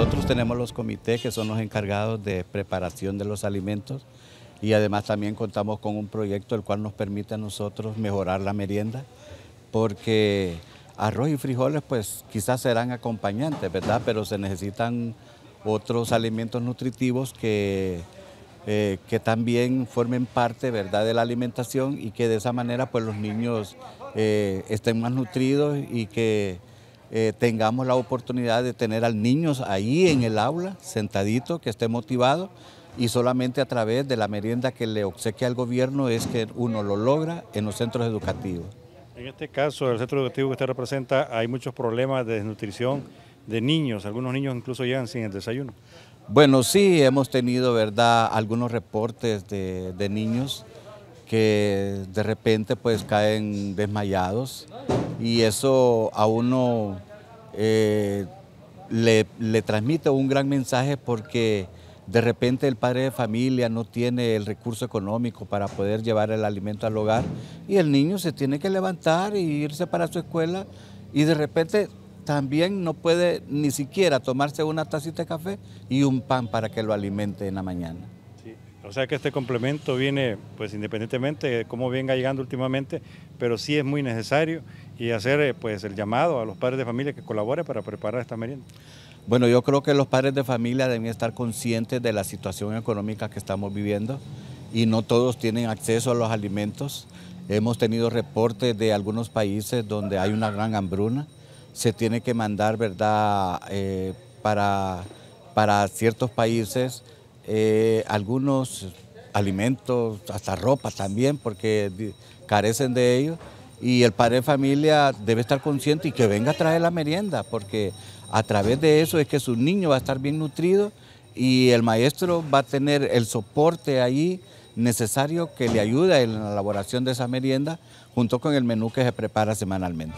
Nosotros tenemos los comités que son los encargados de preparación de los alimentos y además también contamos con un proyecto el cual nos permite a nosotros mejorar la merienda porque arroz y frijoles pues quizás serán acompañantes, ¿verdad? Pero se necesitan otros alimentos nutritivos que, eh, que también formen parte, ¿verdad?, de la alimentación y que de esa manera pues los niños eh, estén más nutridos y que eh, tengamos la oportunidad de tener al niño ahí en el aula, sentadito, que esté motivado, y solamente a través de la merienda que le obsequia al gobierno es que uno lo logra en los centros educativos. En este caso, el centro educativo que usted representa, hay muchos problemas de desnutrición de niños, algunos niños incluso llegan sin el desayuno. Bueno, sí, hemos tenido, ¿verdad?, algunos reportes de, de niños que de repente pues caen desmayados y eso a uno eh, le, le, transmite un gran mensaje porque de repente el padre de familia no tiene el recurso económico para poder llevar el alimento al hogar y el niño se tiene que levantar e irse para su escuela y de repente también no puede ni siquiera tomarse una tacita de café y un pan para que lo alimente en la mañana. O sea que este complemento viene, pues independientemente de cómo venga llegando últimamente, pero sí es muy necesario y hacer eh, pues el llamado a los padres de familia que colaboren para preparar esta merienda. Bueno, yo creo que los padres de familia deben estar conscientes de la situación económica que estamos viviendo y no todos tienen acceso a los alimentos. Hemos tenido reportes de algunos países donde hay una gran hambruna. Se tiene que mandar, ¿verdad?, eh, para, para ciertos países eh, algunos alimentos, hasta ropa también, porque carecen de ellos. Y el padre de familia debe estar consciente y que venga a traer la merienda, porque a través de eso es que su niño va a estar bien nutrido y el maestro va a tener el soporte ahí necesario que le ayude en la elaboración de esa merienda junto con el menú que se prepara semanalmente.